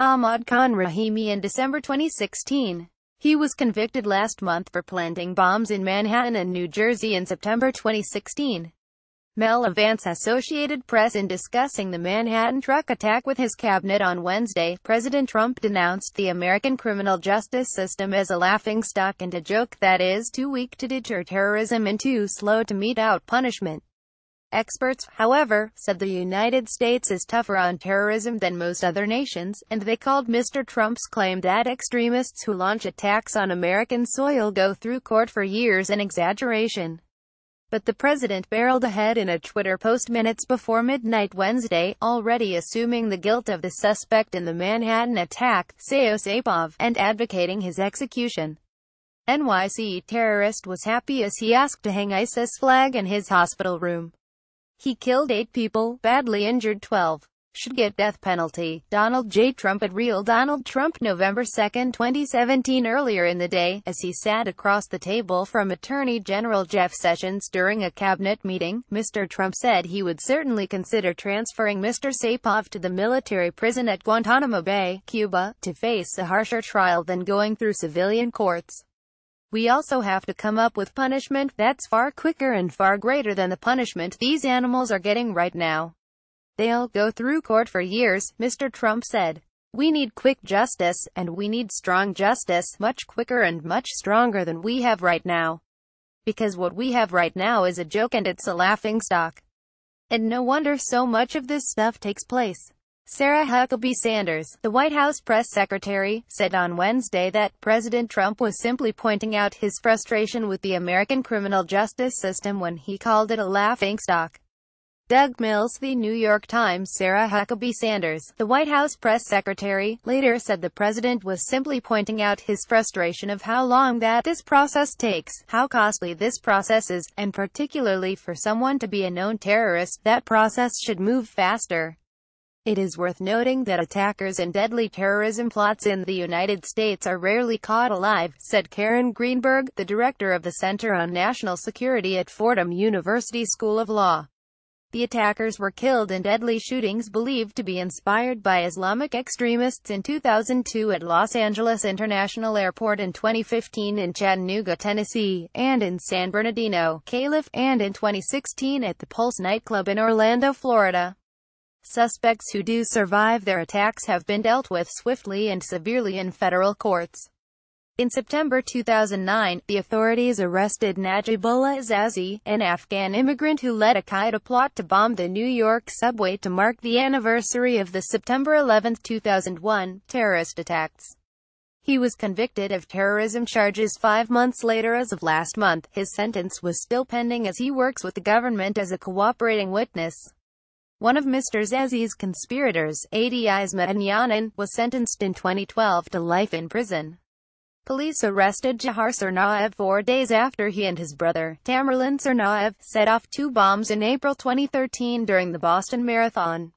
Ahmad Khan Rahimi in December 2016. He was convicted last month for planting bombs in Manhattan and New Jersey in September 2016. Mel Evans Associated Press in discussing the Manhattan truck attack with his cabinet on Wednesday, President Trump denounced the American criminal justice system as a laughingstock and a joke that is too weak to deter terrorism and too slow to mete out punishment. Experts, however, said the United States is tougher on terrorism than most other nations, and they called Mr. Trump's claim that extremists who launch attacks on American soil go through court for years an exaggeration. But the president barreled ahead in a Twitter post minutes before midnight Wednesday, already assuming the guilt of the suspect in the Manhattan attack, Seos Apov, and advocating his execution. NYC terrorist was happy as he asked to hang ISIS flag in his hospital room. He killed 8 people, badly injured 12. Should get death penalty. Donald J. Trump at Real Donald Trump November 2, 2017 Earlier in the day, as he sat across the table from Attorney General Jeff Sessions during a cabinet meeting, Mr. Trump said he would certainly consider transferring Mr. Sapov to the military prison at Guantanamo Bay, Cuba, to face a harsher trial than going through civilian courts. We also have to come up with punishment that's far quicker and far greater than the punishment these animals are getting right now. They'll go through court for years, Mr. Trump said. We need quick justice, and we need strong justice, much quicker and much stronger than we have right now. Because what we have right now is a joke and it's a laughing stock. And no wonder so much of this stuff takes place. Sarah Huckabee Sanders, the White House press secretary, said on Wednesday that President Trump was simply pointing out his frustration with the American criminal justice system when he called it a laughing stock. Doug Mills, The New York Times Sarah Huckabee Sanders, the White House press secretary, later said the president was simply pointing out his frustration of how long that this process takes, how costly this process is, and particularly for someone to be a known terrorist, that process should move faster. It is worth noting that attackers and deadly terrorism plots in the United States are rarely caught alive, said Karen Greenberg, the director of the Center on National Security at Fordham University School of Law. The attackers were killed in deadly shootings believed to be inspired by Islamic extremists in 2002 at Los Angeles International Airport in 2015 in Chattanooga, Tennessee, and in San Bernardino, Calif., and in 2016 at the Pulse nightclub in Orlando, Florida. Suspects who do survive their attacks have been dealt with swiftly and severely in federal courts. In September 2009, the authorities arrested Najibullah Azazi, an Afghan immigrant who led a Qaeda plot to bomb the New York subway to mark the anniversary of the September 11, 2001, terrorist attacks. He was convicted of terrorism charges five months later as of last month. His sentence was still pending as he works with the government as a cooperating witness. One of Mr. Zazi's conspirators, Adi Isma Anyanin, was sentenced in 2012 to life in prison. Police arrested Jahar Sarnaev four days after he and his brother, Tamerlan Sarnaev, set off two bombs in April 2013 during the Boston Marathon.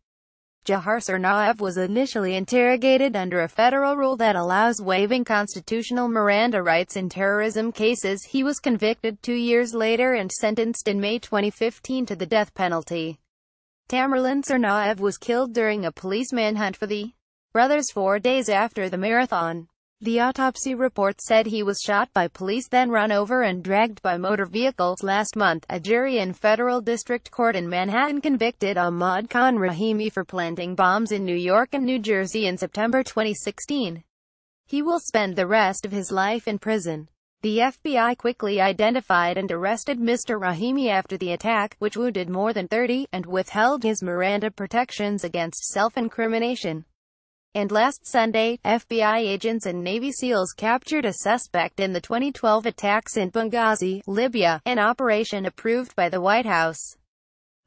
Jahar Sarnaev was initially interrogated under a federal rule that allows waiving constitutional Miranda rights in terrorism cases. He was convicted two years later and sentenced in May 2015 to the death penalty. Tamerlan Tsarnaev was killed during a police manhunt for the brothers four days after the marathon. The autopsy report said he was shot by police then run over and dragged by motor vehicles. Last month, a jury in federal district court in Manhattan convicted Ahmad Khan Rahimi for planting bombs in New York and New Jersey in September 2016. He will spend the rest of his life in prison. The FBI quickly identified and arrested Mr. Rahimi after the attack, which wounded more than 30, and withheld his Miranda protections against self-incrimination. And last Sunday, FBI agents and Navy SEALs captured a suspect in the 2012 attacks in Benghazi, Libya, an operation approved by the White House.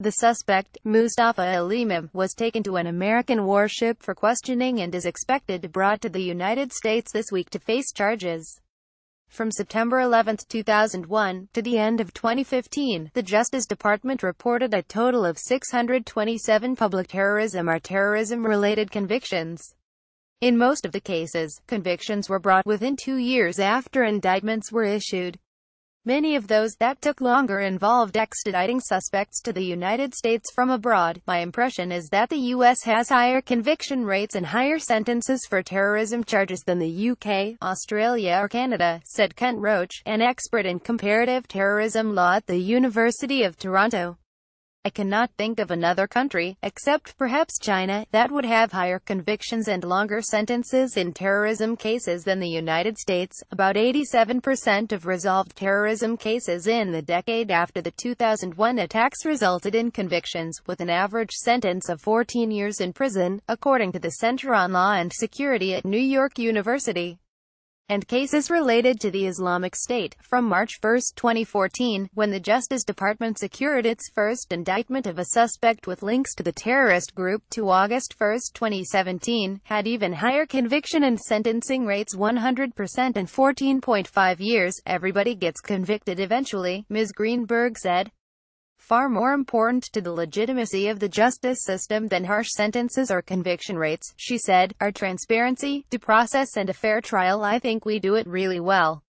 The suspect, Mustafa Elimim, was taken to an American warship for questioning and is expected brought to the United States this week to face charges. From September 11, 2001, to the end of 2015, the Justice Department reported a total of 627 public terrorism or terrorism-related convictions. In most of the cases, convictions were brought within two years after indictments were issued. Many of those that took longer involved extraditing suspects to the United States from abroad. My impression is that the U.S. has higher conviction rates and higher sentences for terrorism charges than the U.K., Australia or Canada, said Kent Roach, an expert in comparative terrorism law at the University of Toronto. I cannot think of another country, except perhaps China, that would have higher convictions and longer sentences in terrorism cases than the United States. About 87% of resolved terrorism cases in the decade after the 2001 attacks resulted in convictions, with an average sentence of 14 years in prison, according to the Center on Law and Security at New York University and cases related to the Islamic State, from March 1, 2014, when the Justice Department secured its first indictment of a suspect with links to the terrorist group, to August 1, 2017, had even higher conviction and sentencing rates 100% and 14.5 years, everybody gets convicted eventually, Ms. Greenberg said far more important to the legitimacy of the justice system than harsh sentences or conviction rates, she said, are transparency, due process and a fair trial. I think we do it really well.